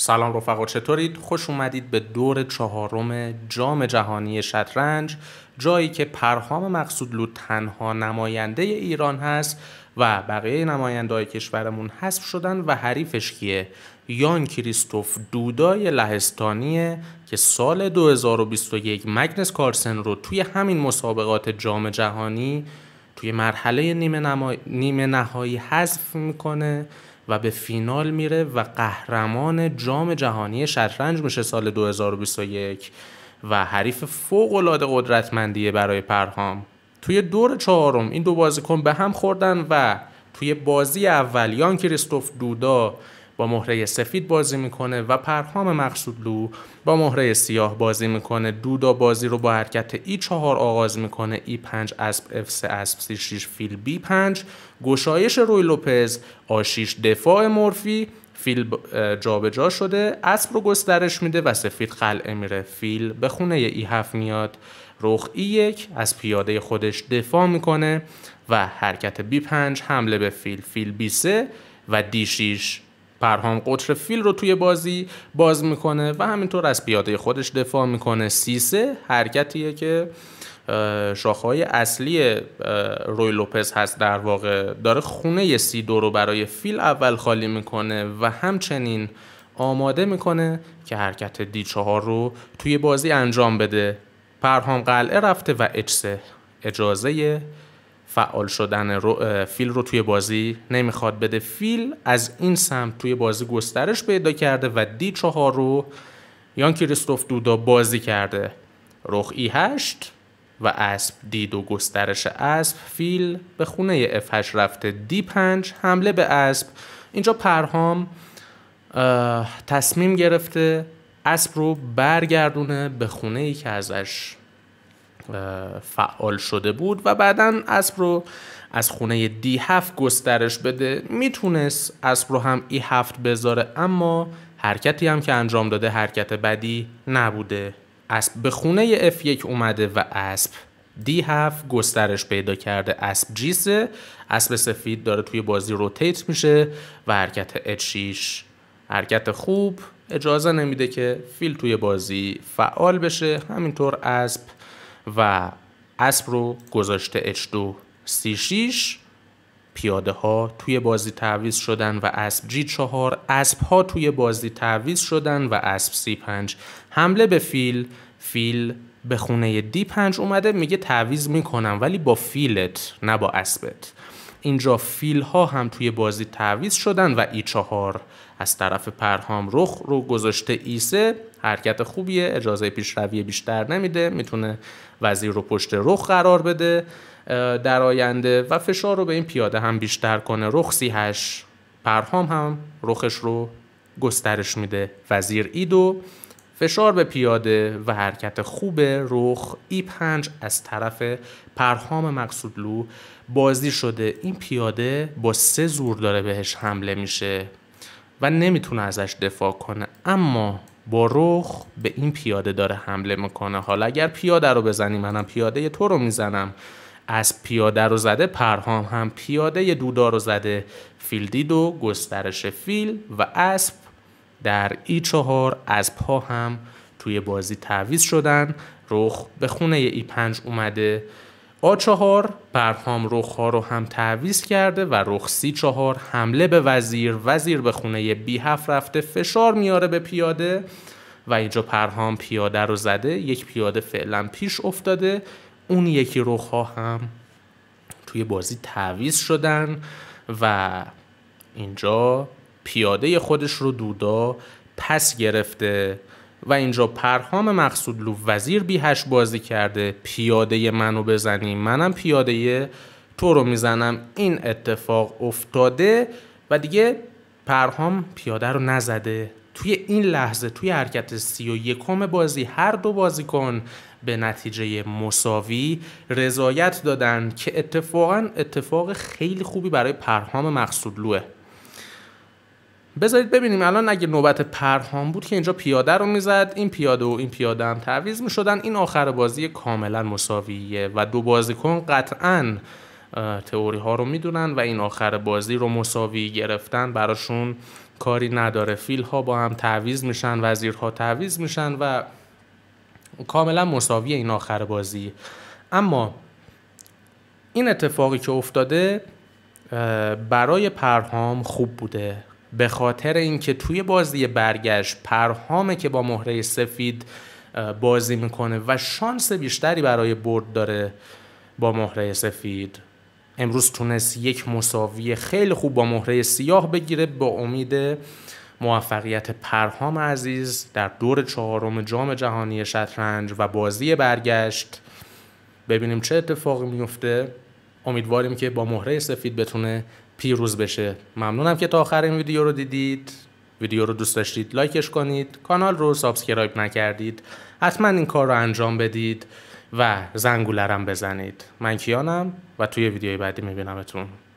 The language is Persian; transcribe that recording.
سلام رفقا چطورید؟ خوش اومدید به دور چهارم جام جهانی شطرنج جایی که پرهام مقصودلو تنها نماینده ایران هست و بقیه نماینده های کشورمون حذف شدن و حریفش کیه یان کریستوف دودای لهستانیه که سال 2021 مگنس کارسن رو توی همین مسابقات جام جهانی توی مرحله نیمه, نیمه نهایی حذف میکنه و به فینال میره و قهرمان جام جهانی شطرنج میشه سال 2021 و حریف فوق العاده قدرتمندیه برای پرهام توی دور چهارم این دو بازیکن به هم خوردن و توی بازی اول یان کریستوف دودا با مهره سفید بازی میکنه و پرهام مقصودلو با مهره سیاه بازی میکنه دودا بازی رو با حرکت ای 4 آغاز میکنه ای 5 اسب اف 3 اسب سی 6 فیل بی 5 گشایش روی لوپز آشیش دفاع مورفی فیل جابجا شده اسب رو گسترش میده و سفید قلعه میره فیل به خونه ای 7 میاد رخ ای یک از پیاده خودش دفاع میکنه و حرکت بی 5 حمله به فیل فیل بی 3 و دی 6 پرهام قطر فیل رو توی بازی باز میکنه و همینطور از پیاده خودش دفاع میکنه سیسه حرکتیه که شاخهای اصلی روی لوپز هست در واقع داره خونه سی دو رو برای فیل اول خالی میکنه و همچنین آماده میکنه که حرکت دی چهار رو توی بازی انجام بده پرهام قلعه رفته و اچ اجازه فعال شدن فیل رو توی بازی نمیخواد بده فیل از این سمت توی بازی گسترش پیدا کرده و دی چهار رو یان کریستوف دودا بازی کرده رخ ای هشت و اسب دی دو گسترش اسب فیل به خونه اف 8 رفته دی 5 حمله به اسب اینجا پرهام تصمیم گرفته اسب رو برگردونه به خونه ای که ازش فعال شده بود و بعدا اسب رو از خونه دی هفت گسترش بده میتونست اسب رو هم ای e هفت بذاره اما حرکتی هم که انجام داده حرکت بدی نبوده اسب به خونه F1 اومده و اسب دی 7 گسترش پیدا کرده اسب جیسه اسب سفید داره توی بازی روتیت میشه و حرکت اچیش 6 حرکت خوب اجازه نمیده که فیل توی بازی فعال بشه همینطور اسب و اسب رو گذاشته H2 C6 پیاده ها توی بازی تعویز شدن و اسب G4 اسب ها توی بازی تعویز شدن و اسب C5 حمله به فیل فیل به خونه D5 اومده میگه تعویز میکنم ولی با فیلت نه با اسبت اینجا فیل ها هم توی بازی تعویز شدن و ای چهار از طرف پرهام رخ رو گذاشته ایسه حرکت خوبیه اجازه پیشروی بیشتر نمیده میتونه وزیر رو پشت رخ قرار بده در آینده و فشار رو به این پیاده هم بیشتر کنه رخ هش پرهام هم رخش رو گسترش میده وزیر ایدو فشار به پیاده و حرکت خوب رخ ای 5 از طرف پرهام مقصودلو بازی شده این پیاده با سه زور داره بهش حمله میشه و نمیتونه ازش دفاع کنه اما با رخ به این پیاده داره حمله میکنه حالا اگر پیاده رو بزنی منم پیاده تو رو میزنم از پیاده رو زده پرهام هم پیاده دودار رو زده فیلدید و گسترش فیل و اسب در ای e چهار از پا هم توی بازی تعویز شدن رخ به خونه ای e پنج اومده آ چهار برهام رخ ها رو هم تعویز کرده و رخ سی چهار حمله به وزیر وزیر به خونه بی هفت رفته فشار میاره به پیاده و اینجا پرهام پیاده رو زده یک پیاده فعلا پیش افتاده اون یکی رخ ها هم توی بازی تعویز شدن و اینجا پیاده خودش رو دودا پس گرفته و اینجا پرهام مقصودلو وزیر بیهش بازی کرده پیاده منو بزنی منم پیاده تو رو میزنم این اتفاق افتاده و دیگه پرهام پیاده رو نزده توی این لحظه توی حرکت سی و یکم بازی هر دو بازیکن به نتیجه مساوی رضایت دادن که اتفاقا اتفاق خیلی خوبی برای پرهام مقصودلوه بذارید ببینیم الان اگه نوبت پرهام بود که اینجا پیاده رو میزد این پیاده و این پیاده هم تعویض میشدن این آخر بازی کاملا مساویه و دو بازیکن قطعا تئوری ها رو میدونن و این آخر بازی رو مساوی گرفتن براشون کاری نداره فیل ها با هم تعویض میشن وزیرها تعویض میشن و کاملا مساوی این آخر بازی اما این اتفاقی که افتاده برای پرهام خوب بوده به خاطر اینکه توی بازی برگشت پرهامه که با مهره سفید بازی میکنه و شانس بیشتری برای برد داره با مهره سفید امروز تونست یک مساوی خیلی خوب با مهره سیاه بگیره با امید موفقیت پرهام عزیز در دور چهارم جام جهانی شطرنج و بازی برگشت ببینیم چه اتفاقی میفته امیدواریم که با مهره سفید بتونه پیروز بشه ممنونم که تا آخر این ویدیو رو دیدید ویدیو رو دوست داشتید لایکش کنید کانال رو سابسکرایب نکردید حتما این کار رو انجام بدید و زنگولرم بزنید من کیانم و توی ویدیوی بعدی میبینمتون